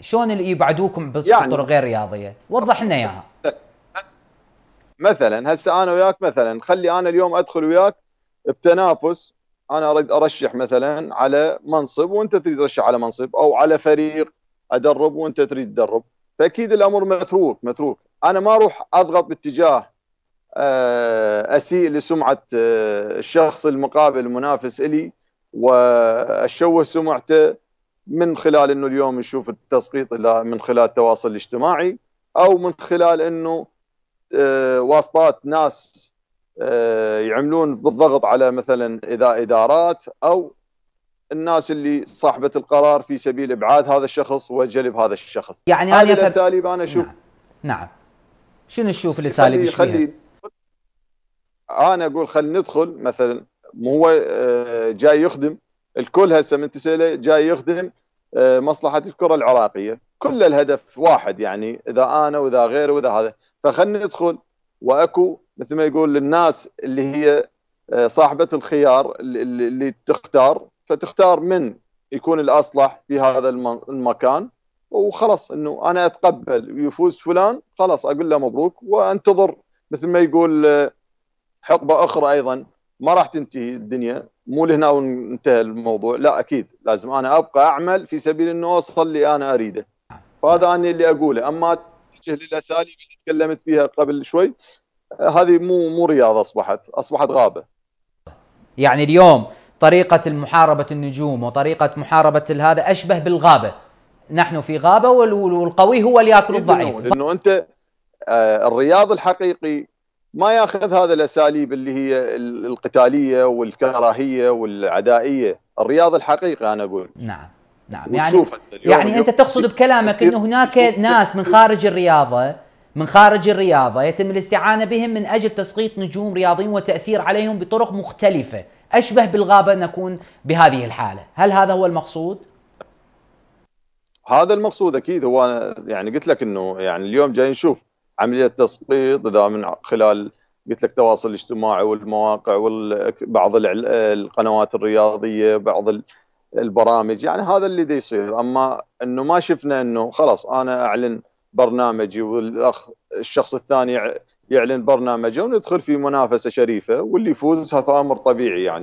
شلون اللي يبعدوكم يعني بطرق يعني غير رياضيه؟ وضح لنا اياها. مثلا هسه انا وياك مثلا خلي انا اليوم ادخل وياك بتنافس انا اريد ارشح مثلا على منصب وانت تريد ترشح على منصب او على فريق ادرب وانت تريد تدرب فاكيد الامر متروك متروك انا ما اروح اضغط باتجاه آه، اسيء لسمعه آه، الشخص المقابل المنافس الي واشوه سمعته من خلال انه اليوم نشوف التسقيط من خلال التواصل الاجتماعي او من خلال انه آه، واسطات ناس آه، يعملون بالضغط على مثلا اذا ادارات او الناس اللي صاحبه القرار في سبيل ابعاد هذا الشخص وجلب هذا الشخص يعني هذه الاساليب انا اشوف نعم. نعم شنو نشوف الاساليب خلي انا اقول خلينا ندخل مثلا مو هو آه، جاي يخدم الكل هسه من تسأله جاي يخدم آه، مصلحة الكرة العراقية كل الهدف واحد يعني إذا أنا وإذا غيره وإذا هذا فخلنا ندخل وأكو مثل ما يقول للناس اللي هي آه، صاحبة الخيار اللي تختار فتختار من يكون الأصلح في هذا المكان وخلاص انه انا اتقبل ويفوز فلان خلاص اقول له مبروك وانتظر مثل ما يقول آه، حقبه اخرى ايضا ما راح تنتهي الدنيا مو لهنا وانتهى الموضوع لا اكيد لازم انا ابقى اعمل في سبيل انه اوصل اللي انا اريده فهذا نعم. انا اللي اقوله اما اتجه للاساليب اللي تكلمت فيها قبل شوي هذه مو مو رياضه اصبحت اصبحت غابه يعني اليوم طريقه محاربه النجوم وطريقه محاربه هذا اشبه بالغابه نحن في غابه والقوي هو اللي ياكل الضعيف لانه انت آه، الرياض الحقيقي ما ياخذ هذا الاساليب اللي هي القتاليه والكراهيه والعدائيه الرياض الحقيقه انا اقول نعم نعم يعني يعني انت تقصد بكلامك انه هناك ناس من خارج الرياضه من خارج الرياضه يتم الاستعانه بهم من اجل تسقيط نجوم رياضيين والتاثير عليهم بطرق مختلفه اشبه بالغابه نكون بهذه الحاله هل هذا هو المقصود هذا المقصود اكيد هو يعني قلت لك انه يعني اليوم جاي نشوف عمليه تسقيط اذا من خلال قلت لك التواصل الاجتماعي والمواقع وبعض القنوات الرياضيه بعض البرامج يعني هذا اللي دي يصير اما انه ما شفنا انه خلاص انا اعلن برنامجي والاخ الشخص الثاني يعلن برنامجه وندخل في منافسه شريفه واللي يفوز هذا امر طبيعي يعني